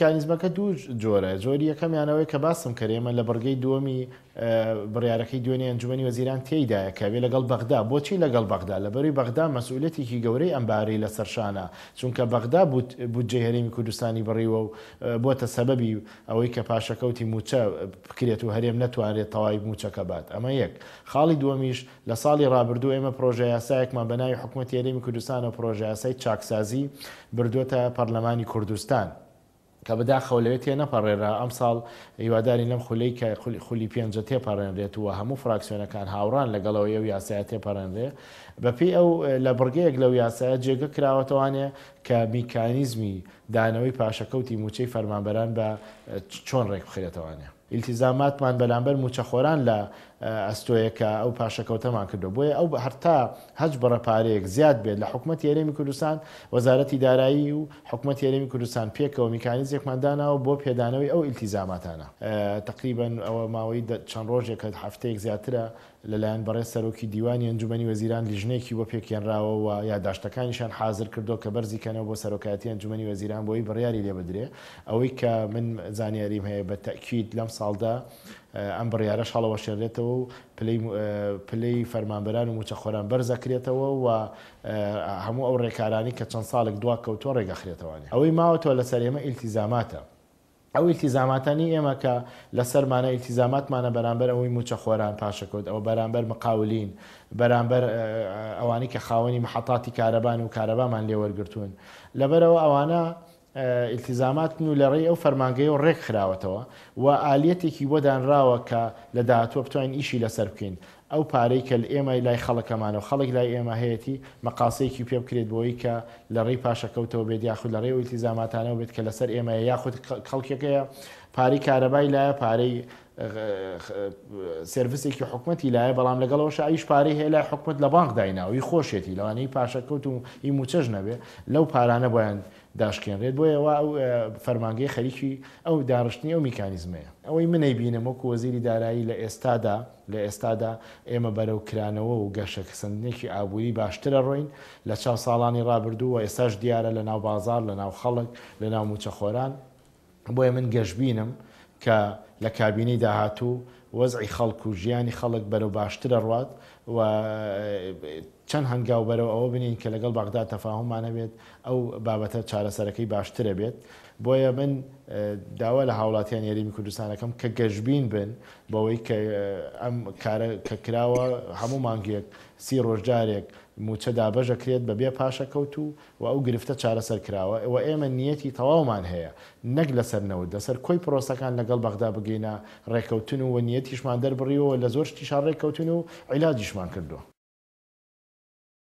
کانیزمەکە دوو جۆرە جۆری یەکەمیانەوەی کە باسم کەێمە لە بڕگەی دووەمی بڕیارەکەی دوێنێ ئەنجومی وەزیران تێیدایە کەوێ لەگەڵ بەغدا بۆچی لەگەڵ بەغدا لەبەروی بەغدا مەسئولەتێکی گەورەی ئەمبارەی لە سەرشانە چونکە بەغدا بودجێ هەرێمی کوردستانی بڕیوە و بۆتە سەبەبی ئەوەی کە پاشەکەوتی موچە بکرێت و هەرێم نتوانێت تەواوی موچەکە بات ئەمە یەک خاڵی دووەمیش لە ساڵی ڕابردو ئێمە پرۆژە یاسایەکمان بەناوی حکوومەت هەرێمی کوردستانە پرۆژە یاسای چاکسازی بردوۆتە پەرلەمانی کوردستان. کە بەداخەوە لەوێت تێ نەپەڕێرا ئەم ساڵ هیواداری لەم خولی کە خولی پێنجە تێپەڕێنرێت وە هەموو فراکسیۆنەکان هاوران لەگەڵەوە ئەو یاسایە تێپەڕێنرێ بەپی ئەو لە بڕگەیەک لەو یاسایە جێگە کراوەتەوانێ کە میکانیزمی دانەوەی پاشەکەوتی موچەی فەرمانبەران بە چۆن ڕێک بخێتەوانێ. ئیلتیزاماتمان بەلامبەر موچەخۆران لە ئەستۆیەکە ئەو پاشەکەوتەمان کردو بۆیە ئەو هەرتا هەج بەڕەپارەیەک زیاد بێت لە حکوومەت یارێمی کوردستان وەزارەتی دارایی و حکوومەت یارێمی کوردستان پێکەوە میکانیزێکمانداناوە بۆ پێدانەوەی ئەو ئیلتیزاماتانە تقریبن ئەوە ماوەی چەند ڕۆژێکە هەفتەیەک زیاترە لەلایەن بەڕێ سەرۆکی دیوانی ئەنجومی وەزیران لیژنێکی بۆ پێکێنراوە و یاداشتەکانیشان حاضر کردو کە بەرزیکە گەیشتیانەوە بۆ سەرۆکاتی ئەنجومی وەزیران بۆی بڕیاری لێ بدرێ ئەوەی کە من زانیاریم هەیە بە تەکیید لەم ساڵدا ئەم بڕیارە شڵەوە شێرێتەوە و پلەی فەرمانبران و موچەخۆران بەرزەکرێتەوە و هەموو ئەو ڕێکارانی کە چەند ساڵێک دوا کەوتۆ ڕێگەخرێتەوەانی ئەوەی ماوەتەوە لە سەرێمە ئیلتیزاماتە ئەو ئیلتیزاماتانی ئێمە کە لەسەرمانە ئیلتیزاماتمانە بەرامبەر ئەوەی موچە خۆران پاشەکەوت ئەو بەرامبەر مقاولین بەرامبەر ئەوانی کە خاوەنی مححتاتی کارەبان و کارەبامان لێوەرگتوون لەبەرەوە ئەوانە ئیلتیزاماتن و لەڕێی ئەو فەرمانگەی و ڕێک خراوەتەوە و ئالەتێکی بۆدانراوە کە لە داهاتوە بتوانین ئیشی لەسەر بکەین ئەو پارەی کە ئێمە لای خەڵەکەمانە و خەڵک لای ئێمە هەیەی مەقاسەیەکی پێ بکرێت بۆی کە لە ڕێی پاشەکەوتەوە بێت یاخود لە ڕێویتی زاماتانەوە بێت کە لەسەر ئێمە یاخود خەڵکێکەیە پارەی کارەبای لایە پارەی سرویسێکی حکوومەتی لایە بەڵام لەگەڵەوە شعیش پارەی هەیە لای حکوومەت لە بانک دایناوی خۆشێتی لەوانەی پاشەکەوت و ئی موچەش نەبێ لەو پارانە بۆیان داشکێنرێت بۆ ئێوە فەرمانگەی خەریکی ئەو داڕشتنی ئەو میکانیزمەیە ئەوەی منەی بینم وەکو وەزیری دارایی لە ئێستادا لە ئێستادا ئێمە بەرەوکرانەوە و گەشەکەسەندێکی ئابووری باشترە ڕۆین لە چاو ساڵانی ڕابردووە ئێستاش دیارە لە ناو بازار لە ناو خەڵک لە ناو موچەخۆران بۆیە من گەشتبینم کە لە کابینەی داهاتوو وەزعی خەڵکو و ژیانی خەڵک بەرەو باشترە ڕات و چەند هەنگاو بەرەوە ئەوە بنین کە لەگەڵ باغدا تەفاهممانە بێت ئەو بابەتە چارەسەرەکەی باشترە بێت بۆیە من داوا لە هاوڵاتیان یاریمی کوردستانەکەم کە گەشببین بن بەوەی کە ئەم کارە کە کراوە هەموو مانگیەک سی ڕۆژجارێک موچە دابەژەکرێت بەبێ پاشەکەوت و و ئەو گرفتە چارەسەر کراوە ئەوە ئێمە نیەتی تەواومان هەیە نەک لەسەر نەوت لەسەر کۆی پرۆسەکان لەگەڵ بەغدا گەینە ڕێککەوتن و نیەتیشمان دەربڕیەوە لە زۆر شتیشان ڕێککەوتن و عیلاجیشمان کردووە